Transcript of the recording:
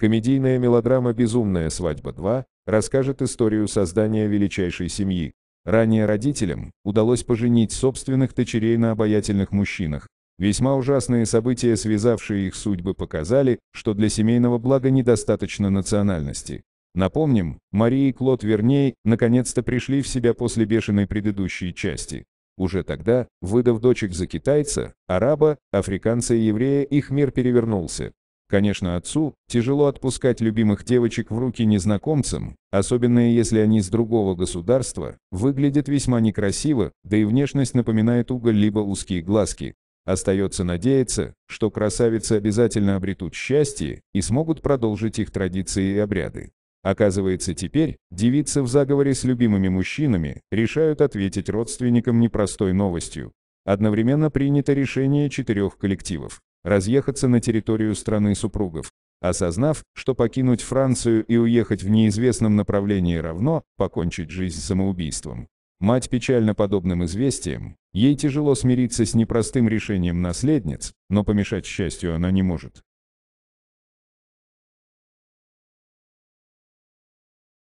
Комедийная мелодрама «Безумная свадьба 2» расскажет историю создания величайшей семьи. Ранее родителям удалось поженить собственных дочерей на обаятельных мужчинах. Весьма ужасные события, связавшие их судьбы, показали, что для семейного блага недостаточно национальности. Напомним, Мария и Клод Верней наконец-то пришли в себя после бешеной предыдущей части. Уже тогда, выдав дочек за китайца, араба, африканца и еврея, их мир перевернулся. Конечно, отцу тяжело отпускать любимых девочек в руки незнакомцам, особенно если они из другого государства, выглядят весьма некрасиво, да и внешность напоминает уголь либо узкие глазки. Остается надеяться, что красавицы обязательно обретут счастье и смогут продолжить их традиции и обряды. Оказывается, теперь девицы в заговоре с любимыми мужчинами решают ответить родственникам непростой новостью. Одновременно принято решение четырех коллективов разъехаться на территорию страны супругов, осознав, что покинуть Францию и уехать в неизвестном направлении равно покончить жизнь самоубийством. Мать печально подобным известием, ей тяжело смириться с непростым решением наследниц, но помешать счастью она не может.